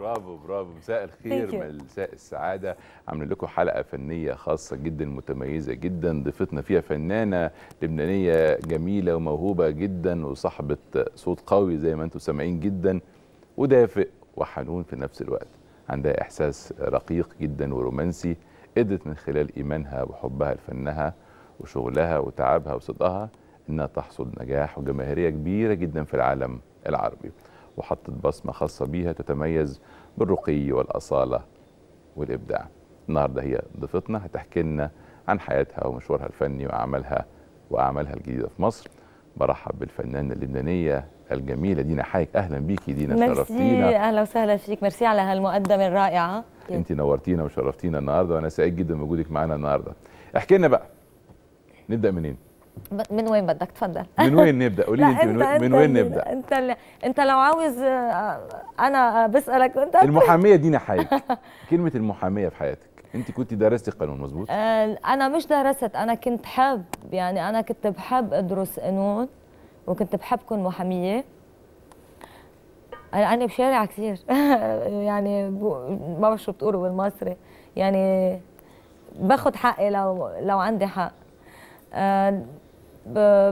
برافو برافو مساء الخير مساء السعاده عامل لكم حلقه فنيه خاصه جدا متميزه جدا ضيفتنا فيها فنانه لبنانيه جميله وموهوبه جدا وصاحبه صوت قوي زي ما انتم سامعين جدا ودافئ وحنون في نفس الوقت عندها احساس رقيق جدا ورومانسي قدرت من خلال ايمانها وحبها لفنها وشغلها وتعبها وصدقها انها تحصد نجاح وجماهيريه كبيره جدا في العالم العربي وحطت بصمة خاصة بيها تتميز بالرقي والأصالة والإبداع النهاردة هي ضيفتنا هتحكي لنا عن حياتها ومشوارها الفني وأعمالها وأعمالها الجديدة في مصر برحب بالفنانة اللبنانية الجميلة دينا حايك أهلا بيكي دينا شرفتينا أهلا وسهلا فيك ميرسي على هالمقدمة الرائعة أنت نورتينا وشرفتينا النهاردة وأنا سعيد جدا بوجودك معنا النهاردة احكي لنا بقى نبدأ منين من وين بدك تفضل من وين نبدا قولي لي انت من, انت من وين نبدا انت انت لو عاوز آه، انا بسالك انت المحاميه دينا حياتك كلمه المحاميه في حياتك انت كنت درستي قانون مظبوط آه، انا مش درست انا كنت حاب يعني انا كنت بحب ادرس قانون وكنت بحب كون محاميه انا بشارع كثير يعني ما بعرف شو بتقولوا بالمصري يعني باخذ حقي لو لو عندي حق آه،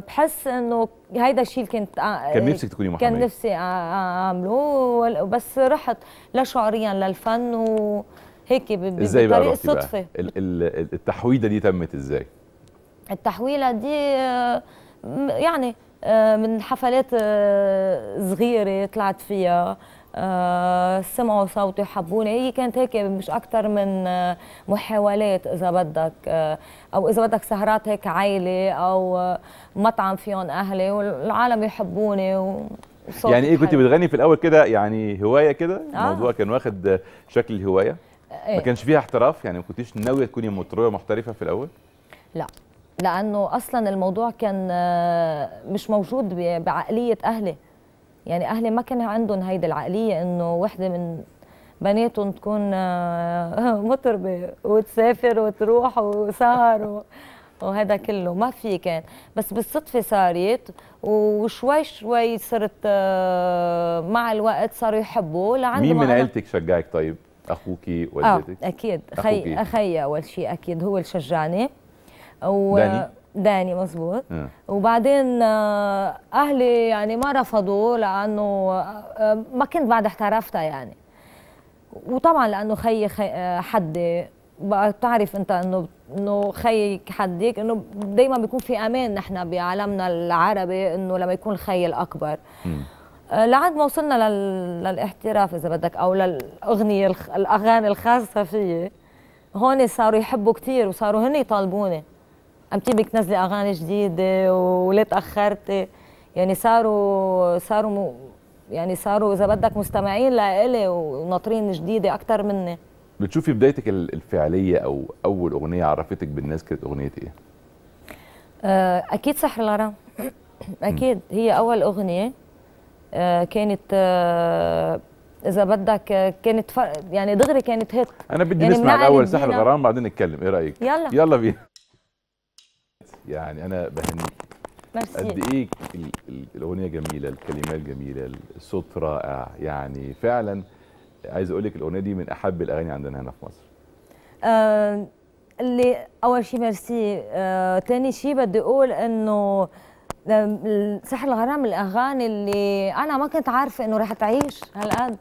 بحس انه هيدا الشيء اللي كنت كان نفسك تكوني محاميه كان نفسي اعمله بس رحت لا شعوريا للفن وهيك بطريقه صدفه التحويله دي تمت ازاي؟ التحويله دي آه، يعني آه، من حفلات آه، صغيره طلعت فيها آه، سمعوا صوتي وحبوني هي كانت هيك مش اكثر من آه، محاولات اذا بدك آه، او اذا بدك سهرات هيك عائله او مطعم فيهم اهلي والعالم يحبوني و... يعني ايه كنت بتغني في الاول كده يعني هوايه كده آه. الموضوع كان واخد شكل الهوايه إيه؟ ما كانش فيها احتراف يعني ما كنتيش ناويه تكوني مطربه محترفه في الاول لا لانه اصلا الموضوع كان مش موجود بعقليه اهلي يعني اهلي ما كان عندهم هيدي العقليه انه وحده من بناتهم تكون آه، مطربه وتسافر وتروح وسهر و... وهذا كله ما في كان بس بالصدفة صارت وشوي شوي صرت آه، مع الوقت صاروا يحبوا لعند مين من عيلتك شجعك طيب؟ أخوكي آه، والدتك؟ آه أكيد أخي أخي أول شيء أكيد هو اللي شجعني و... داني؟ داني مظبوط آه. وبعدين آه، اهلي يعني ما رفضوا لانه آه، ما كنت بعد احترفتها يعني وطبعا لانه خيي خي حدي بتعرف انت انه انه خيك حدك انه دائما بيكون في امان نحن بعالمنا العربي انه لما يكون الخي الاكبر لعد ما وصلنا للاحتراف اذا بدك او للاغنيه الاغاني الخاصه فيي هون صاروا يحبوا كثير وصاروا هن يطالبوني عم تيجي تنزلي اغاني جديده وليه تاخرتي يعني صاروا صاروا م... يعني صاروا اذا بدك مستمعين لإلي وناطرين جديده اكثر مني بتشوفي بدايتك الفعليه او اول اغنيه عرفتك بالناس كانت اغنيه ايه؟ آه، اكيد سحر الغرام اكيد هي اول اغنيه آه، كانت آه، اذا بدك كانت يعني دغري كانت هيت انا بدي يعني نسمع الاول سحر الغرام نعم. بعدين نتكلم ايه رايك؟ يلا يلا بينا يعني انا بهنيك قد ايه الاغنيه جميله الكلمات جميله الصوت رائع يعني فعلا عايز اقول لك الاغنيه دي من احب الاغاني عندنا هنا في مصر آه اللي اول شيء ميرسي آه شيء بدي اقول انه سحر الغرام الاغاني اللي انا ما كنت عارفه انه رح تعيش هالقد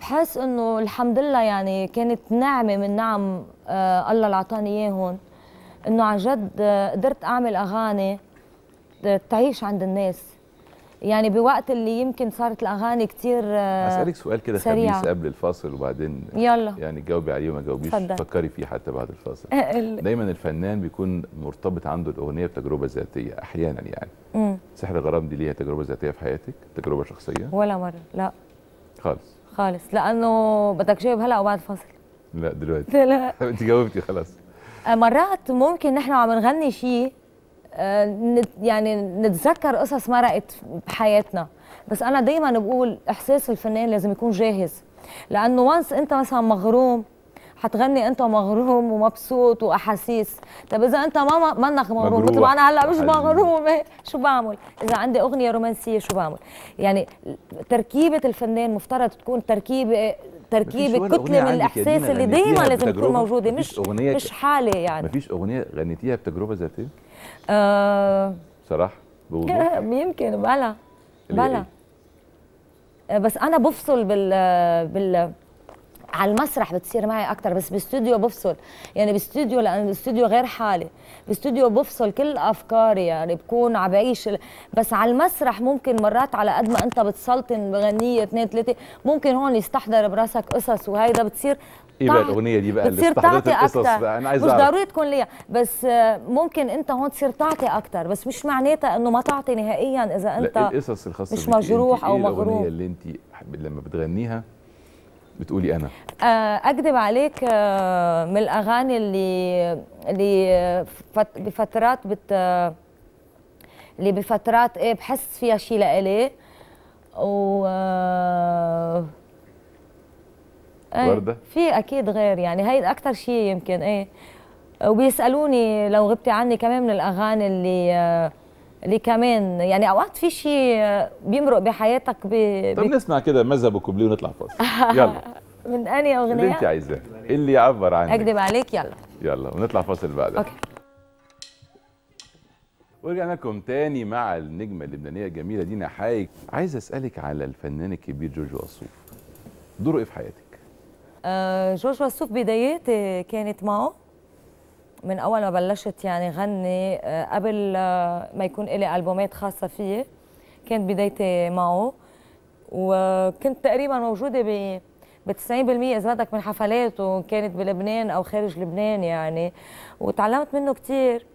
بحس انه الحمد لله يعني كانت نعمه من نعم آه الله اللي اعطاني اياهم انه عن جد قدرت اعمل اغاني تعيش عند الناس يعني بوقت اللي يمكن صارت الاغاني كتير آه، اسالك سؤال كده خبيث قبل الفاصل وبعدين يلا يعني جاوبي عليه وما جاوبيش فكري فيه حتى بعد الفاصل دايما الفنان بيكون مرتبط عنده الاغنيه بتجربه ذاتيه احيانا يعني مم. سحر الغرام دي ليها تجربه ذاتيه في حياتك تجربه شخصيه ولا مره لا خالص خالص لانه بدك تجاوب هلا وبعد الفاصل لا دلوقتي لا انت جاوبتي خلاص آه، مرات ممكن نحن عم نغني شيء آه، يعني نتذكر قصص مرقت بحياتنا بس انا دايما بقول احساس الفنان لازم يكون جاهز لانه وانس انت مثلا مغروم حتغني انت مغروم ومبسوط واحاسيس طب اذا انت ماما منك مغروم مثل ما انا هلا مش مغرومه إيه، شو بعمل اذا عندي اغنيه رومانسيه شو بعمل يعني تركيبه الفنان مفترض تكون تركيبه تركيبه كتله من الاحساس اللي دايما لازم تكون موجوده مش أغنية مش حاله يعني مفيش اغنيه غنيتيها بتجربه ذاتيه؟ آه صراحه بوضوح يمكن بلا بلا إيه؟ بس انا بفصل بال بال على المسرح بتصير معي اكثر بس باستوديو بفصل يعني باستوديو لان الاستوديو غير حالي باستوديو بفصل كل افكاري يعني بكون عم بعيش بس على المسرح ممكن مرات على قد ما انت بتسلطن بغنيه اثنين ثلاثه ممكن هون يستحضر براسك قصص وهيدا بتصير ايه بقى الاغنيه دي بقى بتصير تعطي اكثر انا عايز مش ضروري تكون ليها بس ممكن انت هون تصير تعطي اكثر بس مش معناتها انه ما تعطي نهائيا اذا انت القصص الخاصه مش مجروح او مغروم إيه الاغنيه اللي انت لما بتغنيها بتقولي انا آه، اكذب عليك آه، من الاغاني اللي اللي آه، بفترات بت اللي بفترات ايه بحس فيها شيء لإلي و إيه، وردة في اكيد غير يعني هي اكثر شيء يمكن ايه وبيسالوني لو غبتي عني كمان من الاغاني اللي اللي كمان يعني اوقات في شيء بيمرق بحياتك ب... طب نسمع كده ماذا بكوبليه ونطلع فاصل يلا من انهي اغنيه اللي انت عايزاه اللي يعبر عنك اكذب عليك يلا يلا ونطلع فاصل بعدها اوكي ورجعنا لكم تاني مع النجمه اللبنانيه الجميله دينا حايك عايز اسالك على الفنان الكبير جورج وسوف دوره ايه في حياتك آه جورج وسوف بداياتي كانت معه من اول ما بلشت يعني غني آه، قبل آه، ما يكون لي البومات خاصه فيي كانت بدايتي معه وكنت تقريبا موجوده ب ب 90% اذا بدك من حفلاته كانت بلبنان او خارج لبنان يعني وتعلمت منه كثير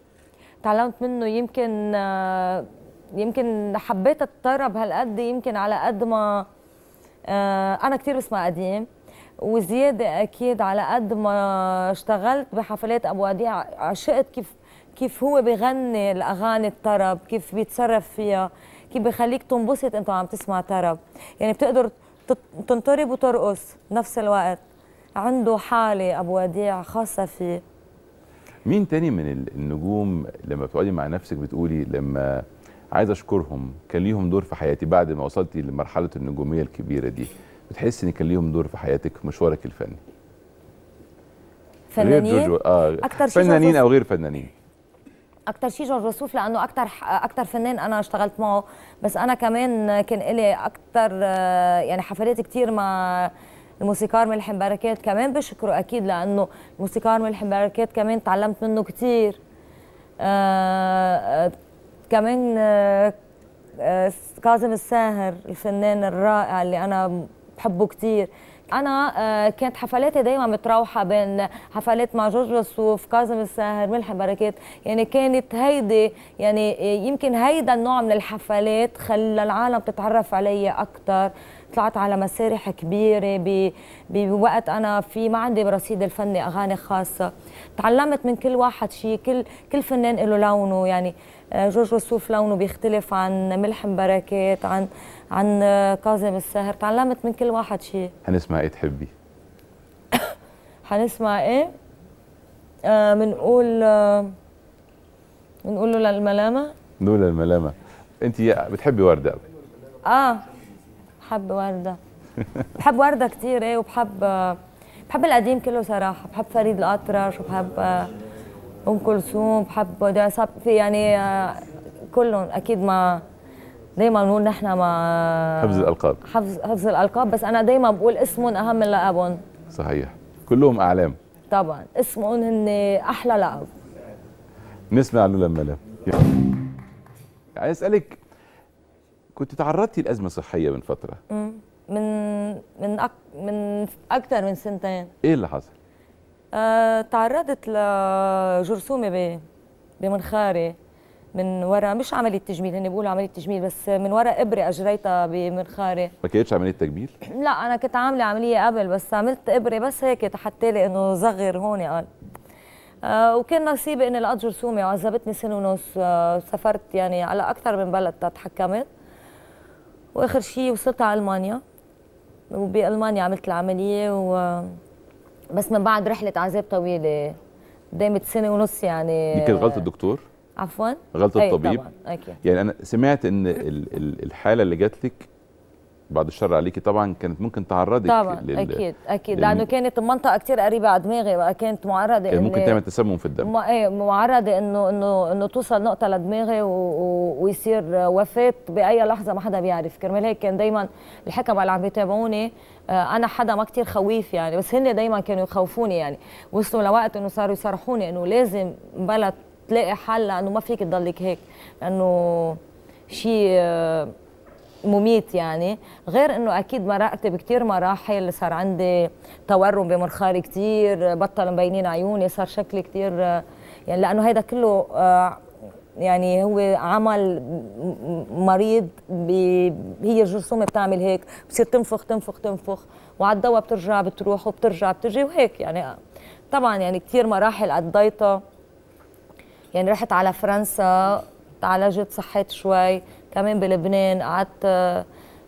تعلمت منه يمكن آه، يمكن حبيت الطرب هالقد يمكن على قد ما انا كثير بسمع قديم وزياده اكيد على قد ما اشتغلت بحفلات ابو وديع عشقت كيف كيف هو بغني الاغاني الطرب كيف بيتصرف فيها كيف بخليك تنبسط انت عم تسمع طرب يعني بتقدر تنطرب وترقص بنفس الوقت عنده حاله ابو وديع خاصه فيه مين تاني من النجوم لما بتقعدي مع نفسك بتقولي لما عايز اشكرهم كان ليهم دور في حياتي بعد ما وصلتي لمرحله النجوميه الكبيره دي بتحس ان كان ليهم دور في حياتك مشوارك الفني فنانين غير جورج اه أكتر فنانين او غير فنانين اكتر شيء جورج وسوف لانه اكتر اكتر فنان انا اشتغلت معه بس انا كمان كان لي اكتر آه، يعني حفلات كتير مع الموسيقار ملحم بركات كمان بشكره اكيد لانه الموسيقار ملحم بركات كمان تعلمت منه كتير آه, آه، كمان آه،, آه كاظم الساهر الفنان الرائع اللي انا بحبه كثير انا آه، كانت حفلاتي دايما متراوحه بين حفلات مع جورج وسوف كاظم الساهر ملح بركات يعني كانت هيدي يعني آه، يمكن هيدا النوع من الحفلات خلى العالم تتعرف علي اكثر طلعت على مسارح كبيره بوقت انا في ما عندي برصيد الفني اغاني خاصه تعلمت من كل واحد شيء كل كل فنان له لونه يعني آه، جورج وسوف لونه بيختلف عن ملحم بركات عن عن آه، كاظم الساهر تعلمت من كل واحد شيء هنسمع ايه تحبي هنسمع ايه بنقول آه بنقول آه له للملامه نقول للملامه انت بتحبي ورده اه بحب ورده بحب ورده كثير ايه وبحب بحب القديم كله صراحه بحب فريد الاطرش وبحب آه، ام كلثوم بحب في يعني آه، كلهم اكيد ما دايما بنقول نحن ما آه، حفظ الالقاب حفظ حفظ الالقاب بس انا دايما بقول اسمهم اهم من لقبهم صحيح كلهم اعلام طبعا اسمهم هن احلى لقب نسمع لولا ملا عايز اسالك كنت تعرضتي لازمه صحيه من فتره من من أك... من اكثر من سنتين ايه اللي حصل آه تعرضت لجرثومه بمنخاري من وراء مش عمليه تجميل هن بيقولوا عمليه تجميل بس من وراء ابره اجريتها بمنخاري ما كانتش عمليه تجميل لا انا كنت عامله عمليه قبل بس عملت ابره بس هيك حتى لي انه صغر هون قال آه وكان نصيبي اني لقيت جرثومه وعذبتني سنه ونص آه سافرت يعني على اكثر من بلد تحكمت واخر شيء وصلت على المانيا وبالمانيا عملت العمليه و بس من بعد رحله عذاب طويله دامت سنه ونص يعني دي كانت غلطه الدكتور عفوا غلطه الطبيب طبعا. أوكي. يعني انا سمعت ان الحاله اللي جات لك بعد الشر عليكي طبعا كانت ممكن تعرضك طبعا لل... اكيد اكيد لانه كانت المنطقه كثير قريبه على دماغي وكانت معرضه كان ممكن تعمل تسمم في الدم ايه معرضه انه انه انه توصل نقطه لدماغي و... و... ويصير وفاه باي لحظه ما حدا بيعرف كرمال هيك كان دائما الحكم اللي عم يتابعوني آه، انا حدا ما كثير خويف يعني بس هن دائما كانوا يخوفوني يعني وصلوا لوقت انه صاروا يصرحوني انه لازم بلا تلاقي حل لانه ما فيك تضلك هيك لانه شيء آه، مميت يعني غير انه اكيد مرقت بكثير مراحل صار عندي تورم بمنخاري كثير بطل مبينين عيوني صار شكلي كثير يعني لانه هيدا كله آه، يعني هو عمل مريض هي الجرثومه بتعمل هيك بصير تنفخ تنفخ تنفخ وعلى الدواء بترجع بتروح وبترجع بتجي وهيك يعني طبعا يعني كثير مراحل قضيتها يعني رحت على فرنسا تعالجت صحيت شوي كمان بلبنان قعدت آه،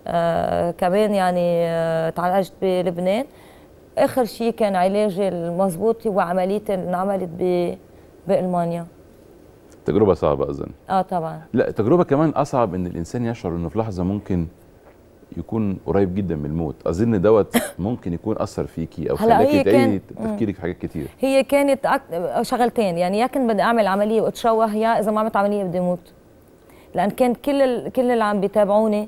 آه، كمان يعني آه، تعالجت بلبنان اخر شيء كان علاجي المضبوط هو عمليتي اللي انعملت بالمانيا تجربه صعبه اظن اه طبعا لا تجربه كمان اصعب ان الانسان يشعر انه في لحظه ممكن يكون قريب جدا من الموت اظن دوت ممكن يكون اثر فيكي او خلاكي تعيدي تفكيرك في حاجات كتير هي كانت شغلتين يعني يا كنت بدي اعمل عمليه واتشوه يا اذا ما عملت عمليه بدي اموت لان كان كل كل اللي عم بيتابعوني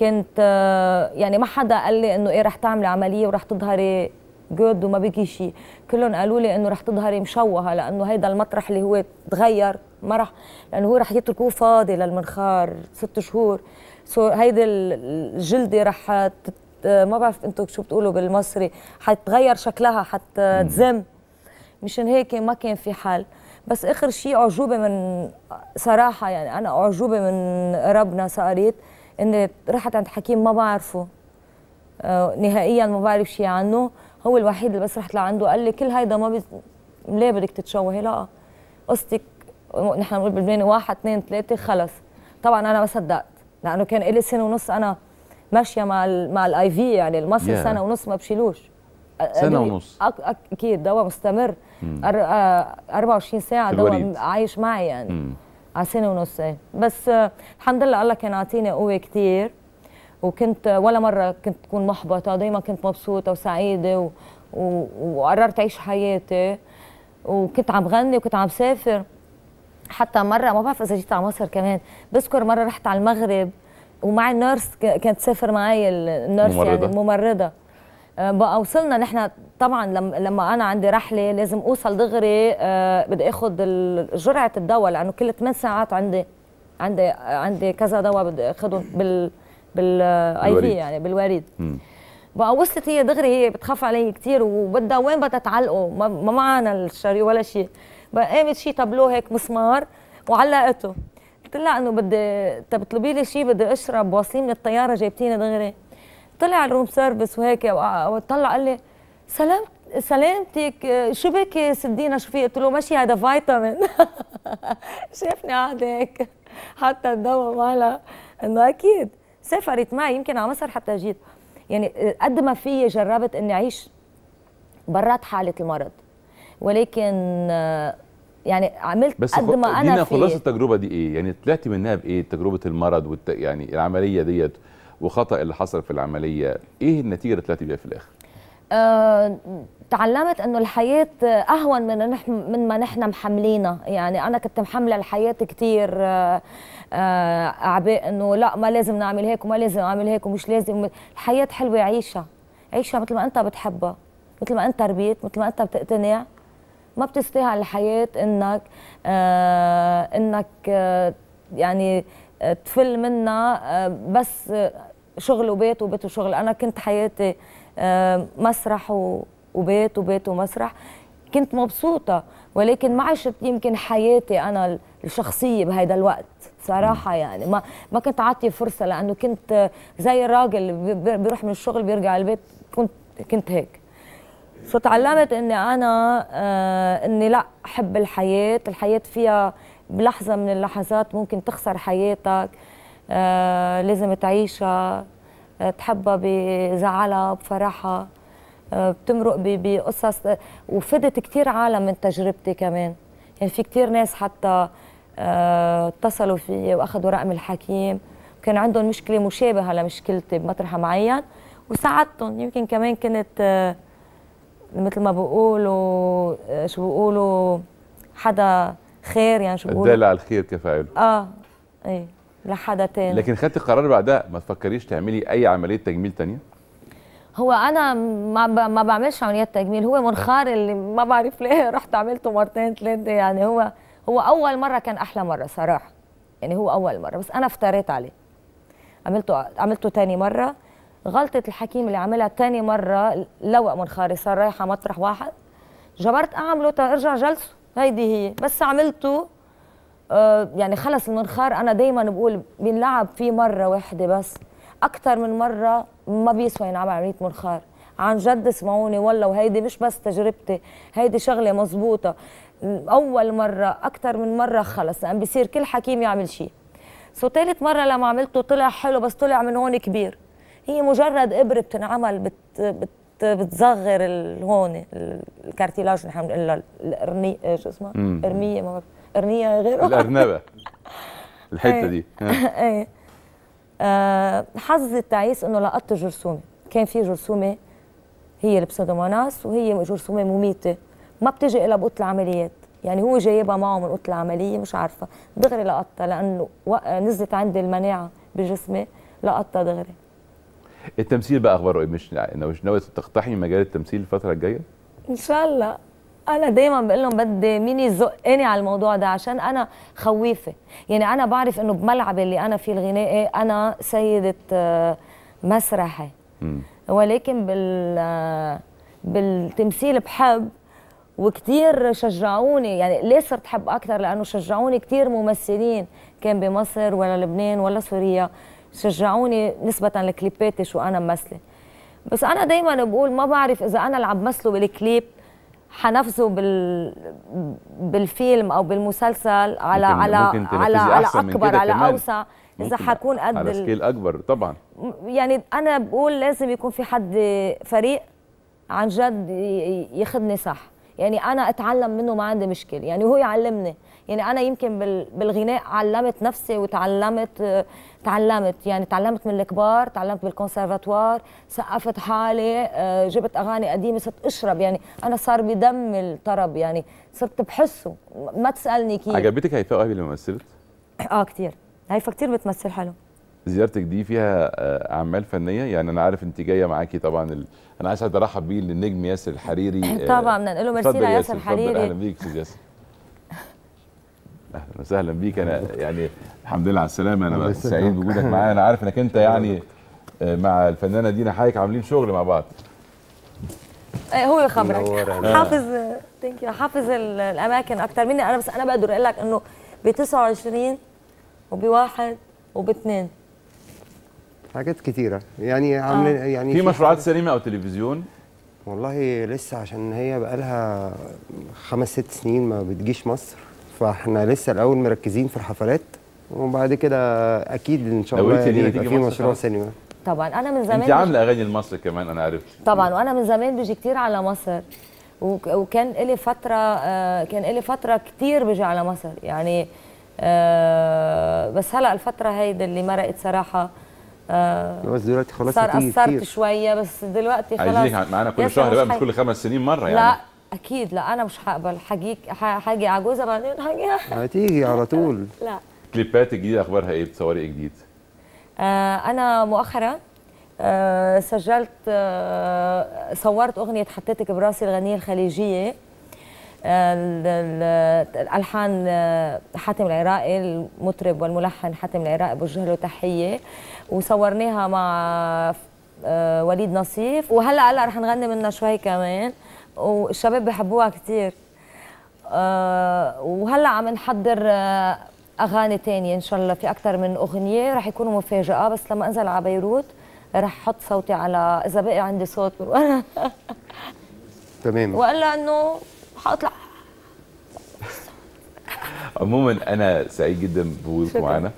كنت آه، يعني ما حدا قال لي انه ايه رح تعملي عمليه ورح تظهري جود وما بكي شيء كلهم قالوا لي انه رح تظهري مشوهه لانه هيدا المطرح اللي هو تغير ما رح لانه هو رح يتركوه فاضي للمنخار ست شهور سو هيدي الجلده رح آه، ما بعرف انتم شو بتقولوا بالمصري حتتغير شكلها حتتزم مشان هيك ما كان في حل بس اخر شيء اعجوبه من صراحه يعني انا اعجوبه من ربنا صارت اني رحت عند حكيم ما بعرفه آه، نهائيا ما بعرف شيء عنه هو الوحيد اللي بس رحت لعنده قال لي كل هيدا ما بي... ليه بدك تتشوهي لا قصتك نحن بنقول بلبناني واحد اثنين ثلاثه خلص طبعا انا ما صدقت لانه كان لي سنه ونص انا ماشيه مع الـ مع الاي في يعني المصري yeah. سنه ونص ما بشيلوش سنه ونص اكيد دواء مستمر أ... 24 آه، ساعه دواء عايش معي يعني مم. على آه، سنه ونص إيه. بس آه، الحمد لله الله كان عاطيني قوه كتير وكنت ولا مره كنت تكون محبطه دايما كنت مبسوطه وسعيده و... و... وقررت اعيش حياتي وكنت عم غني وكنت عم سافر حتى مره ما بعرف اذا جيت على مصر كمان بذكر مره رحت على المغرب ومع النيرس كانت تسافر معي النيرس يعني الممرضه آه، بقى وصلنا نحن طبعا لما انا عندي رحله لازم اوصل دغري آه، بدي اخذ جرعه الدواء لانه كل 8 ساعات عندي عندي عندي كذا دواء بدي اخذهم بال بالاي آه، في يعني بالوريد بقى وصلت هي دغري هي بتخاف علي كثير وبدها وين بدها تعلقه ما معنا الشري ولا شيء بقى قامت شيء تابلو هيك مسمار وعلقته قلت لها انه بدي طب اطلبي لي شيء بدي اشرب واصلين من الطياره جايبتيني دغري طلع الروم سيرفيس وهيك وطلع قال لي سلام سلامتك شو بك سدينا شو في قلت له ماشي هذا فيتامين شافني قاعده هيك حتى الدواء مالها انه اكيد سافرت معي يمكن على مصر حتى جيت يعني قد ما في جربت اني اعيش برات حاله المرض ولكن يعني عملت بس قد ما انا بس خلاص التجربه دي ايه يعني طلعتي منها بايه تجربه المرض والت... يعني العمليه ديت وخطا اللي حصل في العمليه ايه النتيجه اللي طلعت بيها في الاخر أه تعلمت انه الحياه اهون من من ما نحن محملينا يعني انا كنت محمله الحياه كثير آه، آه، اعباء انه لا ما لازم نعمل هيك وما لازم اعمل هيك ومش لازم الحياه حلوه عيشها عيشها مثل ما انت بتحبها مثل ما انت ربيت مثل ما انت بتقتنع ما بتستاهل الحياه انك آه انك آه يعني آه، تفل منها بس شغل وبيت وبيت وشغل انا كنت حياتي آه، مسرح وبيت وبيت ومسرح كنت مبسوطه ولكن ما عشت يمكن حياتي انا الشخصيه بهيدا الوقت صراحه يعني ما ما كنت عاطيه فرصه لانه كنت زي الراجل بيروح من الشغل بيرجع البيت كنت كنت هيك فتعلمت اني انا آه اني لا احب الحياه الحياه فيها بلحظه من اللحظات ممكن تخسر حياتك آه، لازم تعيشها آه، تحبها بزعلها بفرحها آه، بتمرق بقصص وفدت كثير عالم من تجربتي كمان يعني في كثير ناس حتى اتصلوا فيي واخذوا رقم الحكيم كان عندهم مشكله مشابهه لمشكلتي بمطرح معين وساعدتهم يمكن كمان كنت مثل ما بقولوا شو بقولوا حدا خير يعني شو بقولوا الدالة على الخير كفاعل اه ايه لحدا تاني لكن خدتي قرار بعدها ما تفكريش تعملي اي عمليه تجميل تانية هو انا ما ما بعملش عمليات تجميل هو منخار أه. اللي ما بعرف ليه رحت عملته مرتين ثلاثه يعني هو هو اول مره كان احلى مره صراحه يعني هو اول مره بس انا افتريت عليه عملته عملته تاني مره غلطه الحكيم اللي عملها تاني مره لوق منخاري صار رايحه مطرح واحد جبرت اعمله ترجع طيب جلسه هيدي هي بس عملته آه، يعني خلص المنخار انا دايما بقول بينلعب فيه مره واحده بس اكثر من مره ما بيسوى ينعمل عمليه منخار عن جد اسمعوني والله وهيدي مش بس تجربتي هيدي شغله مزبوطه اول مره اكثر من مره خلص لان بصير كل حكيم يعمل شيء سو ثالث مره لما عملته طلع حلو بس طلع من هون كبير هي مجرد ابره بتنعمل بت بت بتصغر هون الكارتيلاج نحن بنقول القرنيه شو اسمها؟ قرنيه ما بعرف ارنيه غيره الارنبه الحته دي ايه آه حظ التعيس انه لقطت جرثومه كان في جرثومه هي البسودوموناس وهي جرثومه مميته ما بتجي الا بأوضه العمليات يعني هو جايبها معه من اوضه العمليه مش عارفه دغري لقطها لانه نزلت عندي المناعه بجسمي لقطها دغري التمثيل بقى اخباره ايه مش ناوي تقتحمي مجال التمثيل الفتره الجايه ان شاء الله انا دايما بقول لهم بدي مين يزقني على الموضوع ده عشان انا خويفه يعني انا بعرف انه بملعب اللي انا فيه الغنائي انا سيده آه، مسرحي ولكن بال آه، بالتمثيل بحب وكثير شجعوني يعني ليه صرت حب اكثر لانه شجعوني كثير ممثلين كان بمصر ولا لبنان ولا سوريا شجعوني نسبه لكليباتي شو انا ممثله بس انا دايما بقول ما بعرف اذا انا اللي عم مثله بالكليب حنفذه بال بالفيلم او بالمسلسل على ممكن على ممكن على على اكبر على اوسع اذا حكون قد على سكيل اكبر طبعا يعني انا بقول لازم يكون في حد فريق عن جد ياخذني صح يعني انا اتعلم منه ما عندي مشكله يعني هو يعلمني يعني انا يمكن بالغناء علمت نفسي وتعلمت تعلمت يعني تعلمت من الكبار تعلمت بالكونسرفاتوار سقفت حالي آه، جبت اغاني قديمه صرت اشرب يعني انا صار بدم الطرب يعني صرت بحسه ما تسالني كيف عجبتك هيفاء وهبي لما مثلت اه كثير هيفاء كثير بتمثل حلو زيارتك دي فيها آه، اعمال فنيه يعني انا عارف انت جايه معاكي طبعا ال... انا عايز ارحب بيه للنجم ياسر الحريري طبعا له آه، ميرسي ياسر الحريري اهلا بيك استاذ ياسر وسهلا بيك انا يعني الحمد لله على السلامه انا سعيد بوجودك معايا انا عارف انك انت يعني آه، مع الفنانه دينا حايك عاملين شغل مع بعض آه، هو يخبرك حافظ ثانك يو حافظ الاماكن اكتر مني انا بس انا بقدر اقول لك انه ب 29 وب 2 حاجات كتيره يعني عامل آه. يعني في مشروعات سينما او تلفزيون والله لسه عشان هي بقالها خمس ست سنين ما بتجيش مصر فاحنا لسه الاول مركزين في الحفلات وبعد كده اكيد ان شاء الله يعني يبقى في مشروع سينما طبعا انا من زمان انت عامله اغاني لمصر كمان انا عرفت طبعا وانا من زمان بيجي كتير على مصر وكان لي فتره آه، كان لي فتره كتير بيجي على مصر يعني آه، بس هلا الفتره هيدي اللي مرقت صراحه آه، بس دلوقتي خلاص صار قصرت شويه بس دلوقتي خلاص عايزينك يعني معانا كل شهر بقى مش كل خمس سنين مره يعني لا اكيد لا انا مش هقبل هجيك حاجي على جوزها بعدين حاجي هتيجي على طول لا كليبات الجديده اخبارها ايه بتصوري ايه جديد آه انا مؤخرا آه سجلت آه صورت اغنيه حطيتك براسي الغنيه الخليجيه آه، الالحان آه، حاتم العراقي المطرب والملحن حاتم العراقي بوجه له تحيه وصورناها مع آه، وليد نصيف وهلا هلا رح نغني منها شوي كمان والشباب بحبوها كثير آه، وهلا عم نحضر آه، اغاني تانية ان شاء الله في اكثر من اغنيه رح يكونوا مفاجاه بس لما انزل على بيروت رح احط صوتي على اذا بقي عندي صوت وانا تمام والا انه حاطلع عموما انا سعيد جدا بوجودك معانا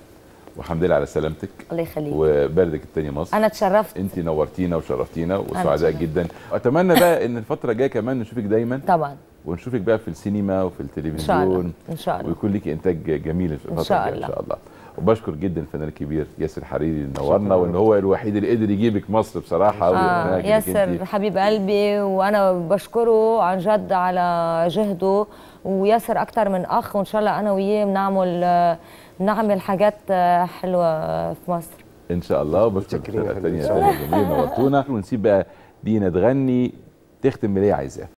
والحمد لله على سلامتك الله يخليك وبلدك الثانيه مصر انا اتشرفت انت نورتينا وشرفتينا وسعداء جدا اتمنى بقى ان الفتره الجايه كمان نشوفك دايما طبعا ونشوفك بقى في السينما وفي التلفزيون ان شاء الله, ويكون ليكي انتاج جميل الفتره ان شاء الله ان شاء الله وبشكر جدا الفنان الكبير ياسر حريري اللي نورنا وان هو الوحيد اللي قدر يجيبك مصر بصراحه آه ياسر حبيب قلبي وانا بشكره عن جد على جهده وياسر اكتر من اخ وان شاء الله انا وياه بنعمل آه، نعمل حاجات آه، حلوه في مصر ان شاء الله وبشكر فرقه تانية نورتونا ونسيب بقى دينا تغني تختم بليه عايزاه